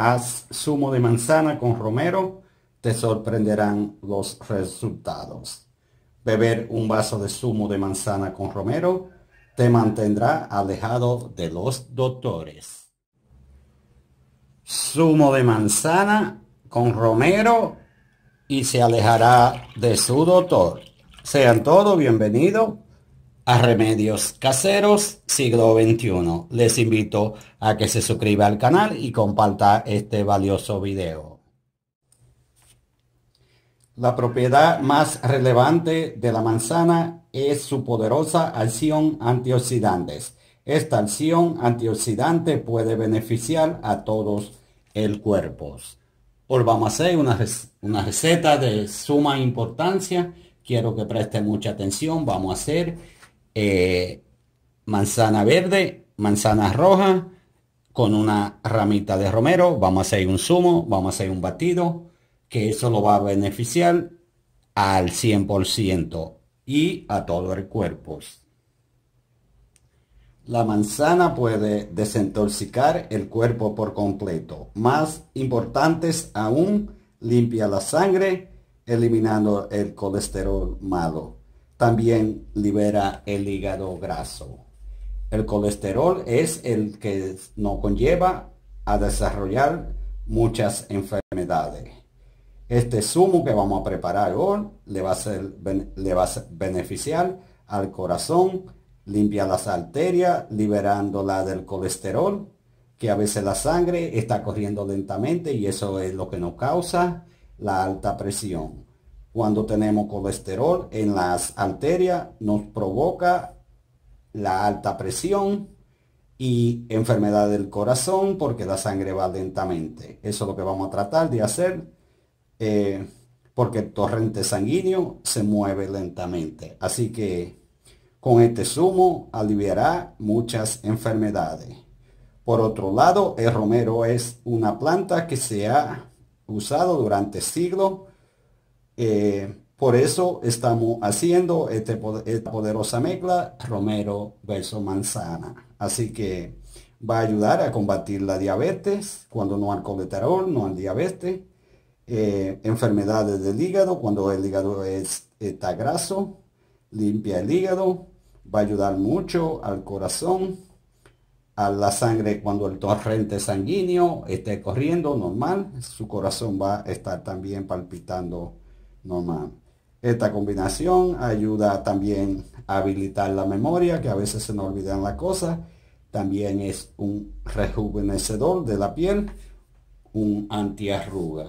Haz zumo de manzana con romero, te sorprenderán los resultados. Beber un vaso de zumo de manzana con romero te mantendrá alejado de los doctores. Zumo de manzana con romero y se alejará de su doctor. Sean todos bienvenidos a Remedios Caseros Siglo XXI. Les invito a que se suscriba al canal y comparta este valioso video. La propiedad más relevante de la manzana es su poderosa acción antioxidantes. Esta acción antioxidante puede beneficiar a todos el cuerpo. Hoy vamos a hacer una, una receta de suma importancia. Quiero que preste mucha atención. Vamos a hacer eh, manzana verde, manzana roja, con una ramita de romero, vamos a hacer un zumo, vamos a hacer un batido, que eso lo va a beneficiar al 100% y a todo el cuerpo. La manzana puede desintoxicar el cuerpo por completo. Más importantes aún, limpia la sangre, eliminando el colesterol malo también libera el hígado graso. El colesterol es el que nos conlleva a desarrollar muchas enfermedades. Este zumo que vamos a preparar hoy le va a, ser, le va a beneficiar al corazón, limpia las arterias, liberándola del colesterol, que a veces la sangre está corriendo lentamente y eso es lo que nos causa la alta presión. Cuando tenemos colesterol en las arterias nos provoca la alta presión y enfermedad del corazón porque la sangre va lentamente. Eso es lo que vamos a tratar de hacer eh, porque el torrente sanguíneo se mueve lentamente. Así que con este zumo aliviará muchas enfermedades. Por otro lado, el romero es una planta que se ha usado durante siglos eh, por eso estamos haciendo este esta poderosa mezcla romero verso manzana. Así que va a ayudar a combatir la diabetes cuando no hay colesterol, no al diabetes, eh, enfermedades del hígado cuando el hígado es, está graso, limpia el hígado, va a ayudar mucho al corazón, a la sangre cuando el torrente sanguíneo esté corriendo normal, su corazón va a estar también palpitando esta combinación ayuda también a habilitar la memoria, que a veces se nos olvidan las cosas. También es un rejuvenecedor de la piel, un antiarruga.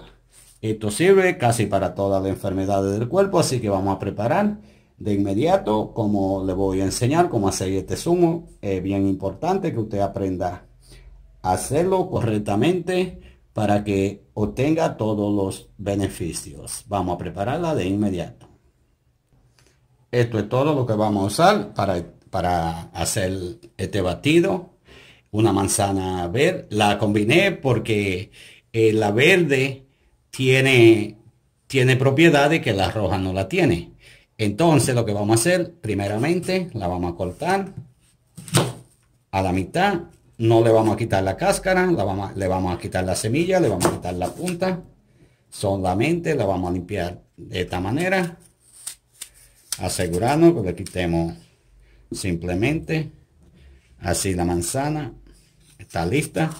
Esto sirve casi para todas las enfermedades del cuerpo, así que vamos a preparar de inmediato, como le voy a enseñar cómo hacer este zumo. Es bien importante que usted aprenda a hacerlo correctamente para que obtenga todos los beneficios. Vamos a prepararla de inmediato. Esto es todo lo que vamos a usar para, para hacer este batido. Una manzana verde. La combiné porque eh, la verde tiene, tiene propiedades que la roja no la tiene. Entonces lo que vamos a hacer, primeramente, la vamos a cortar a la mitad no le vamos a quitar la cáscara, la vamos, le vamos a quitar la semilla, le vamos a quitar la punta. Solamente la vamos a limpiar de esta manera. Asegurarnos que le quitemos simplemente así la manzana. Está lista.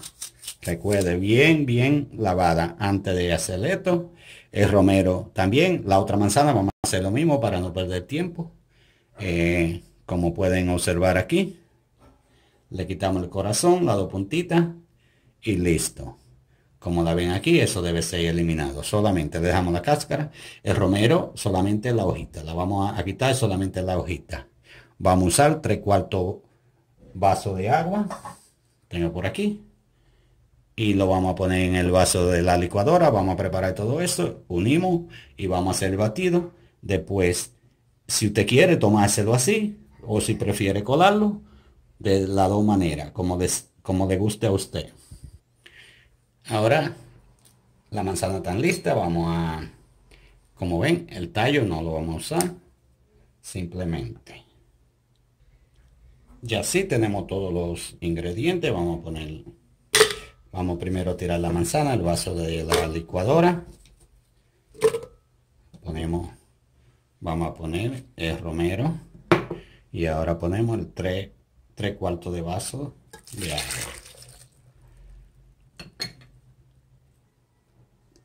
Recuerde bien, bien lavada antes de hacer esto. El romero también. La otra manzana vamos a hacer lo mismo para no perder tiempo. Eh, como pueden observar aquí. Le quitamos el corazón, la dos puntitas y listo. Como la ven aquí, eso debe ser eliminado. Solamente dejamos la cáscara. El romero, solamente la hojita. La vamos a quitar solamente la hojita. Vamos a usar tres cuartos vaso de agua. Tengo por aquí. Y lo vamos a poner en el vaso de la licuadora. Vamos a preparar todo esto. Unimos y vamos a hacer el batido. Después, si usted quiere tomárselo así o si prefiere colarlo, de la dos maneras, como, des, como le guste a usted. Ahora, la manzana tan lista, vamos a, como ven, el tallo no lo vamos a simplemente. Ya así tenemos todos los ingredientes, vamos a poner, vamos primero a tirar la manzana, el vaso de la licuadora. Ponemos, vamos a poner el romero y ahora ponemos el 3 tres cuartos de vaso de agua.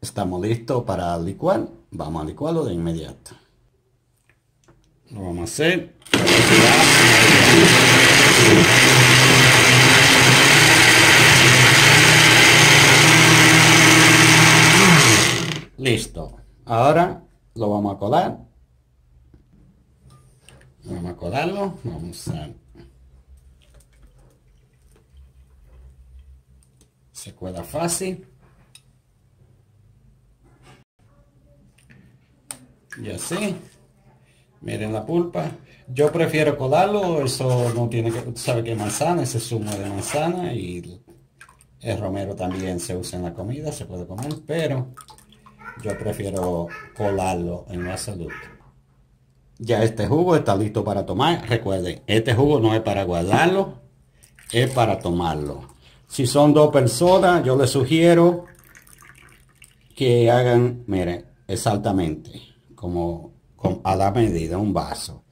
Estamos listos para licuar. Vamos a licuarlo de inmediato. Lo vamos a hacer. Listo. Ahora lo vamos a colar. Vamos a colarlo. Vamos a Se cuela fácil. Y así. Miren la pulpa. Yo prefiero colarlo, eso no tiene que... Sabe que manzana, ese zumo de manzana y el romero también se usa en la comida, se puede comer, pero yo prefiero colarlo en la salud. Ya este jugo está listo para tomar. Recuerden, este jugo no es para guardarlo, es para tomarlo. Si son dos personas, yo les sugiero que hagan, miren, exactamente, como, a la medida, un vaso.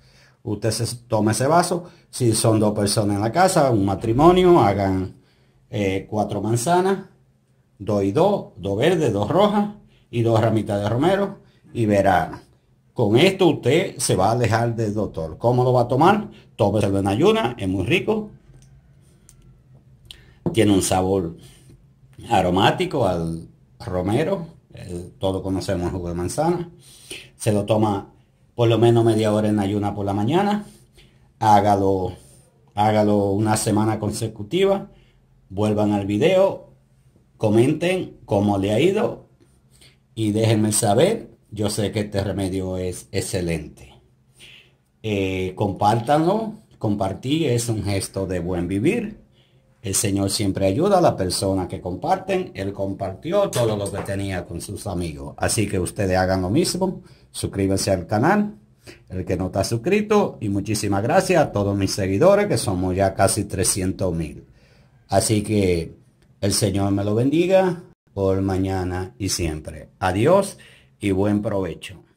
Usted se toma ese vaso. Si son dos personas en la casa, un matrimonio, hagan eh, cuatro manzanas, dos y dos, dos verdes, dos rojas y dos ramitas de romero y verán. Con esto usted se va a dejar del doctor. ¿Cómo lo va a tomar? Tómeselo en ayuna, es muy rico. Tiene un sabor aromático al romero. Eh, todos conocemos el jugo de manzana. Se lo toma por lo menos media hora en ayuna por la mañana. Hágalo, hágalo una semana consecutiva. Vuelvan al video, comenten cómo le ha ido y déjenme saber. Yo sé que este remedio es excelente. Eh, compártanlo. Compartir es un gesto de buen vivir. El Señor siempre ayuda a la persona que comparten. Él compartió todo lo que tenía con sus amigos. Así que ustedes hagan lo mismo. Suscríbanse al canal. El que no está suscrito. Y muchísimas gracias a todos mis seguidores que somos ya casi 300 mil. Así que el Señor me lo bendiga por mañana y siempre. Adiós y buen provecho.